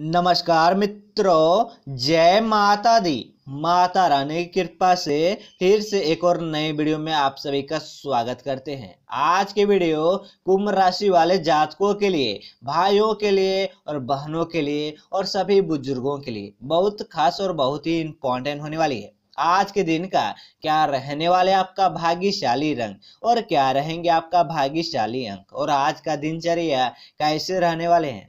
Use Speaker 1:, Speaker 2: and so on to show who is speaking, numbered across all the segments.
Speaker 1: नमस्कार मित्रों जय माता दी माता रानी की कृपा से फिर से एक और नए वीडियो में आप सभी का स्वागत करते हैं आज के वीडियो कुंभ राशि वाले जातकों के लिए भाइयों के लिए और बहनों के लिए और सभी बुजुर्गों के लिए बहुत खास और बहुत ही इंपॉर्टेंट होने वाली है आज के दिन का क्या रहने वाले आपका भाग्यशाली रंग और क्या रहेंगे आपका भाग्यशाली अंक और आज का दिनचर्या कैसे रहने वाले हैं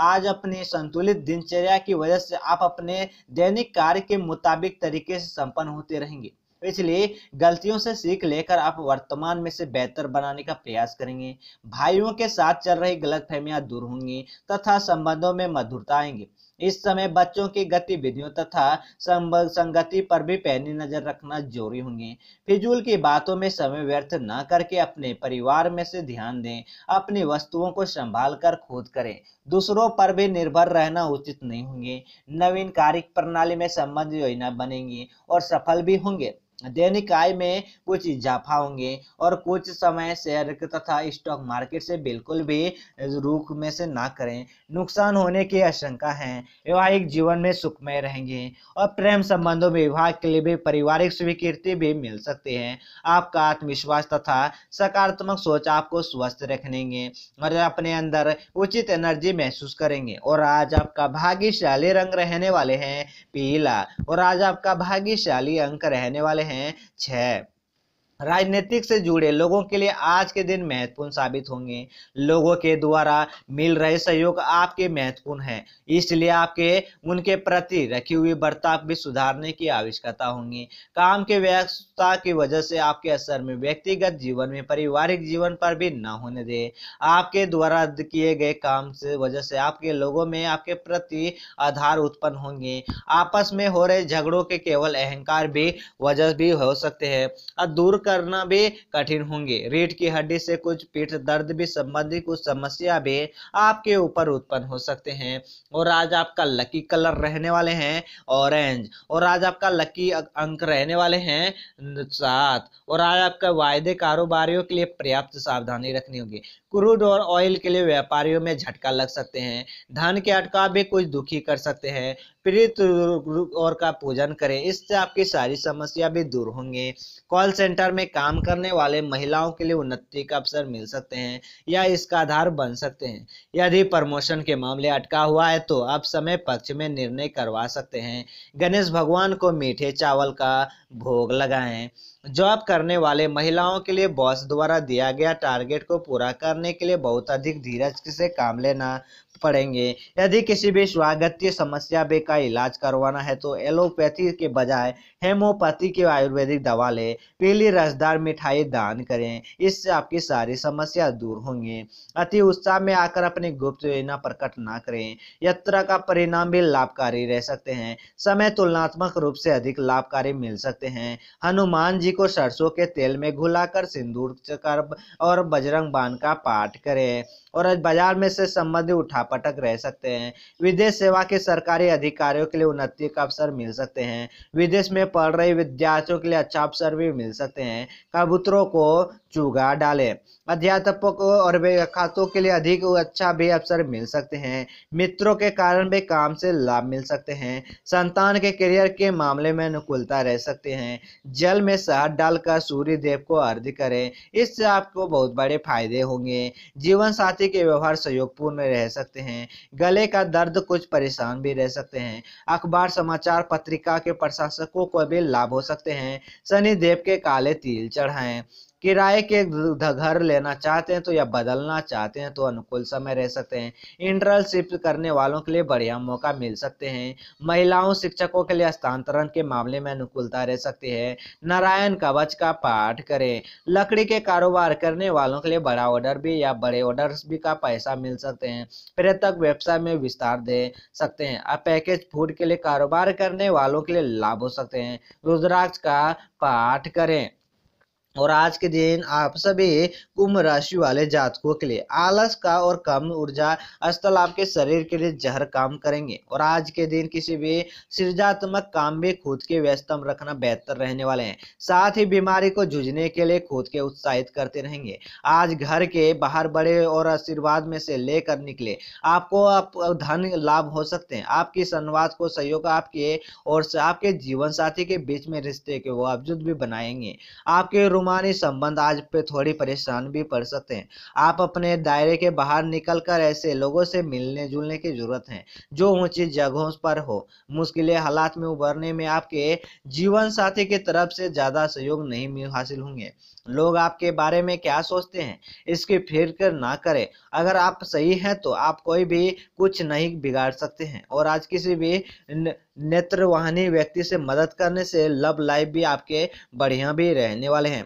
Speaker 1: आज अपनी संतुलित दिनचर्या की वजह से आप अपने दैनिक कार्य के मुताबिक तरीके से संपन्न होते रहेंगे इसलिए गलतियों से सीख लेकर आप वर्तमान में से बेहतर बनाने का प्रयास करेंगे भाइयों के साथ चल रही गलत फहमियाँ दूर होंगी तथा संबंधों में मधुरता आएंगी इस समय बच्चों की गतिविधियों तथा संगति पर भी पैनी नजर रखना जरूरी होंगे फिजूल की बातों में समय व्यर्थ न करके अपने परिवार में से ध्यान दें अपनी वस्तुओं को संभाल कर खोद करें दूसरों पर भी निर्भर रहना उचित नहीं होंगे नवीन कार्य प्रणाली में संबंध योजना बनेंगी और सफल भी होंगे दैनिक आय में कुछ इजाफा होंगे और कुछ समय शेयर तथा स्टॉक मार्केट से बिल्कुल भी रूख में से ना करें नुकसान होने की आशंका है वैवाहिक जीवन में सुखमय रहेंगे और प्रेम संबंधों में विवाह के लिए भी पारिवारिक स्वीकृति भी मिल सकती है आपका आत्मविश्वास तथा सकारात्मक सोच आपको स्वस्थ रखेंगे और अपने अंदर उचित एनर्जी महसूस करेंगे और आज आपका भाग्यशाली रंग रहने वाले हैं पीला और आज आपका भाग्यशाली अंक रहने वाले हैं छः राजनीतिक से जुड़े लोगों के लिए आज के दिन महत्वपूर्ण साबित होंगे लोगों के द्वारा मिल रहे सहयोग आपके महत्वपूर्ण है इसलिए आपके उनके प्रति रखी हुई बर्ताव भी सुधारने की आवश्यकता होंगी काम के व्यस्तता की वजह से आपके असर में व्यक्तिगत जीवन में पारिवारिक जीवन पर भी न होने दे आपके द्वारा किए गए काम से वजह से आपके लोगों में आपके प्रति आधार उत्पन्न होंगे आपस में हो रहे झगड़ों के केवल अहंकार भी वजह भी हो सकते हैं और दूर करना भी कठिन होंगे रीढ़ की हड्डी से कुछ पीठ दर्द भी संबंधी कुछ समस्या भी आपके ऊपर उत्पन्न हो सकते हैं और आज आपका लकी कलर रहने वाले हैं ऑरेंज और आज आपका लकी अंक रहने वाले हैं सात और आज आपका वायदे कारोबारियों के लिए पर्याप्त सावधानी रखनी होगी क्रूड और ऑयल के लिए व्यापारियों में झटका लग सकते हैं धन के अटकाव भी कुछ दुखी कर सकते हैं प्रीत और का पूजन करें इससे आपकी सारी समस्या भी दूर होंगे कॉल सेंटर में में काम करने वाले महिलाओं के लिए उन्नति का अवसर मिल सकते हैं या इसका आधार बन सकते हैं यदि प्रमोशन के मामले अटका हुआ है तो आप समय पक्ष में निर्णय करवा सकते हैं गणेश भगवान को मीठे चावल का भोग लगाएं जॉब करने वाले महिलाओं के लिए बॉस द्वारा दिया गया टारगेट को पूरा करने के लिए बहुत अधिक धीरज से काम लेना पड़ेंगे यदि किसी भी स्वागतीय समस्या बे का इलाज करवाना है तो एलोपैथी के बजाय हेमोपैथी की आयुर्वेदिक दवा लें पीली रसदार मिठाई दान करें इससे आपकी सारी समस्या दूर होंगे अति उत्साह में आकर अपनी गुप्त योजना प्रकट ना करें यात्रा का परिणाम भी लाभकारी रह सकते हैं समय तुलनात्मक रूप से अधिक लाभकारी मिल सकते हैं हनुमान जी को सरसों के तेल में घुलाकर सिंदूर और बजरंग बाण का पाठ करें और बाजार में से संबंधित उठा पटक रह सकते हैं विदेश सेवा के सरकारी अधिकारियों के लिए उन्नति का अवसर मिल सकते हैं विदेश में पढ़ रहे विद्यार्थियों के लिए अच्छा अवसर भी मिल सकते हैं कबूतरों को चूगा डालें अध्यापकों और खातों के लिए अधिक अच्छा भी अवसर मिल सकते हैं मित्रों के कारण भी काम से लाभ मिल सकते हैं संतान के करियर के मामले में अनुकूलता रह सकते हैं जल में शहद डालकर सूर्य देव को अर्घ करें इससे आपको बहुत बड़े फायदे होंगे जीवन साथी के व्यवहार सहयोगपूर्ण रह सकते सकते हैं गले का दर्द कुछ परेशान भी रह सकते हैं अखबार समाचार पत्रिका के प्रशासकों को भी लाभ हो सकते हैं शनिदेव के काले तिल चढ़ाएं किराए के घर लेना चाहते हैं तो या बदलना चाहते हैं तो अनुकूल समय रह सकते हैं इंटरल शिफ्ट करने वालों के लिए बढ़िया मौका मिल सकते हैं महिलाओं शिक्षकों के लिए स्थानांतरण के मामले में अनुकूलता रह सकती है नारायण कवच का पाठ करें लकड़ी के कारोबार करने वालों के लिए बड़ा ऑर्डर भी या बड़े ऑर्डर भी का पैसा मिल सकते हैं पर्यटक व्यवसाय में विस्तार दे सकते हैं अब पैकेज फूड के लिए कारोबार करने वालों के लिए लाभ हो सकते हैं रुद्राक्ष का पाठ करें और आज के दिन आप सभी कुंभ राशि वाले जातकों के लिए आलस का और कम ऊर्जा स्थल आपके शरीर के लिए जहर काम करेंगे और आज के दिन किसी भी सृजात्मक काम में खुद के व्यस्तम रखना बेहतर रहने वाले हैं साथ ही बीमारी को जूझने के लिए खुद के उत्साहित करते रहेंगे आज घर के बाहर बड़े और आशीर्वाद में से लेकर निकले आपको आप धन लाभ हो सकते हैं आपकी संवाद को सहयोग आपके और आपके जीवन साथी के बीच में रिश्ते के वो अवजुद भी बनाएंगे आपके रूम मानी संबंध आज पे थोड़ी परेशान भी पड़ सकते हैं आप अपने दायरे के बाहर निकल कर ऐसे लोगों से मिलने जुलने की जरूरत है जो ऊंची जगहों पर हो मुश्किल हालात में उभरने में आपके जीवन साथी की तरफ से ज्यादा सहयोग नहीं हासिल होंगे लोग आपके बारे में क्या सोचते हैं इसकी फिर कर ना करें अगर आप सही हैं तो आप कोई भी कुछ नहीं बिगाड़ सकते हैं और आज किसी भी नेत्रवाहनी व्यक्ति से मदद करने से लव लाइफ भी आपके बढ़िया भी रहने वाले हैं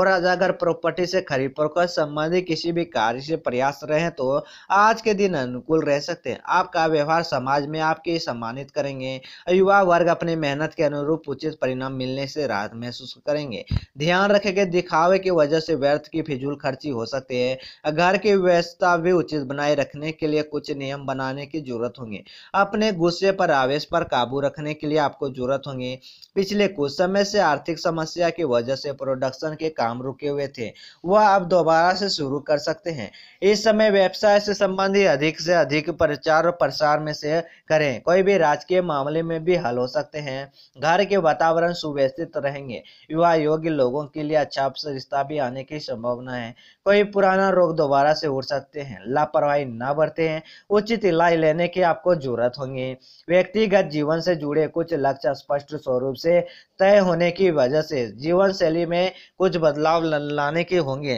Speaker 1: और अगर प्रॉपर्टी से खरीद फरोख्त संबंधी किसी भी कार्य से प्रयास रहे तो आज के दिन अनुकूल रह सकते हैं आपका व्यवहार समाज में आपके सम्मानित करेंगे युवा वर्ग अपनी मेहनत के अनुरूप उचित परिणाम मिलने से राहत महसूस करेंगे ध्यान रखेंगे दिखावे की वजह से व्यर्थ की फिजूल खर्ची हो सकती है घर की व्यवस्था भी उचित बनाए रखने के लिए कुछ नियम बनाने की जरूरत होंगे अपने गुस्से पर आवेश पर काबू रखने के लिए आपको जरूरत होंगी पिछले कुछ समय से आर्थिक समस्या की वजह से प्रोडक्शन के काम रुके हुए थे वह अब दोबारा से शुरू कर सकते हैं इस समय व्यवसाय से संबंधित अधिक से अधिक प्रचार और प्रसार में से करें कोई भी राजकीय मामले में भी हल हो सकते हैं घर के वातावरण सुव्यवस्थित रहेंगे युवा योग्य लोगों के लिए अच्छा रिश्ता भी आने की संभावना है कोई पुराना रोग दोबारा से उड़ सकते हैं लापरवाही न बरते हैं उचित इलाज लेने की आपको जरूरत होंगी व्यक्तिगत जीवन से जुड़े कुछ लक्ष्य स्पष्ट स्वरूप से तय होने की वजह से जीवन शैली में कुछ बदल बदलाव लाने के होंगे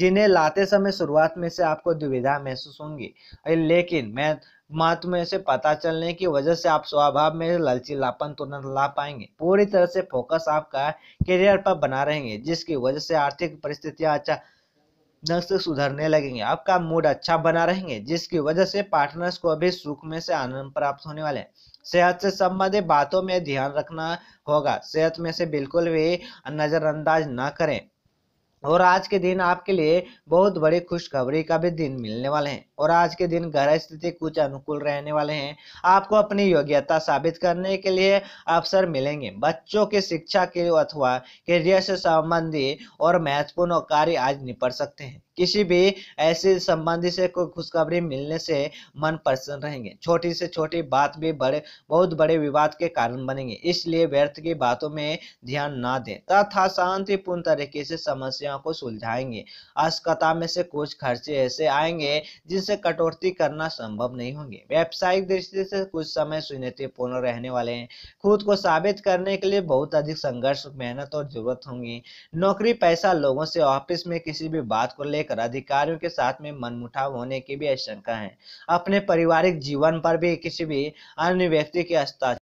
Speaker 1: जिन्हें लाते समय शुरुआत में से आपको दुविधा महसूस होंगी लेकिन मैं महत्व में से पता चलने की वजह से आप स्वभाव में ललचीलापन तुरंत तो ला पाएंगे पूरी तरह से फोकस आपका करियर पर बना रहेंगे जिसकी वजह से आर्थिक परिस्थितियां अच्छा ढंग से सुधरने लगेंगे आपका मूड अच्छा बना रहेंगे जिसकी वजह से पार्टनर्स को भी सुख में से आनंद प्राप्त होने वाले हैं सेहत से संबंधित बातों में ध्यान रखना होगा सेहत में से बिल्कुल भी नजरअंदाज ना करें और आज के दिन आपके लिए बहुत बड़ी खुशखबरी का भी दिन मिलने वाले हैं और आज के दिन घर स्थिति कुछ अनुकूल रहने वाले हैं आपको अपनी योग्यता साबित करने के लिए अवसर मिलेंगे बच्चों के शिक्षा के अथवा करियर से संबंधी और महत्वपूर्ण कार्य आज निपट सकते हैं किसी भी ऐसे संबंधी से कोई खुशखबरी मिलने से मन प्रसन्न रहेंगे छोटी से छोटी बात भी बड़े बहुत बड़े विवाद के कारण बनेंगे इसलिए व्यर्थ की बातों में ध्यान ना दें तथा शांतिपूर्ण तरीके से समस्याओं को सुलझाएंगे अस्कता में से कुछ खर्चे ऐसे आएंगे जिस से कटौती करना संभव नहीं होंगे व्यावसायिक दृष्टि से कुछ समय चुनौतीपूर्ण रहने वाले हैं खुद को साबित करने के लिए बहुत अधिक संघर्ष मेहनत और जरूरत होंगी नौकरी पैसा लोगों से ऑफिस में किसी भी बात को लेकर अधिकारियों के साथ में मनमुठाव होने की भी आशंका है अपने पारिवारिक जीवन पर भी किसी भी अन्य व्यक्ति के हस्ताक्षर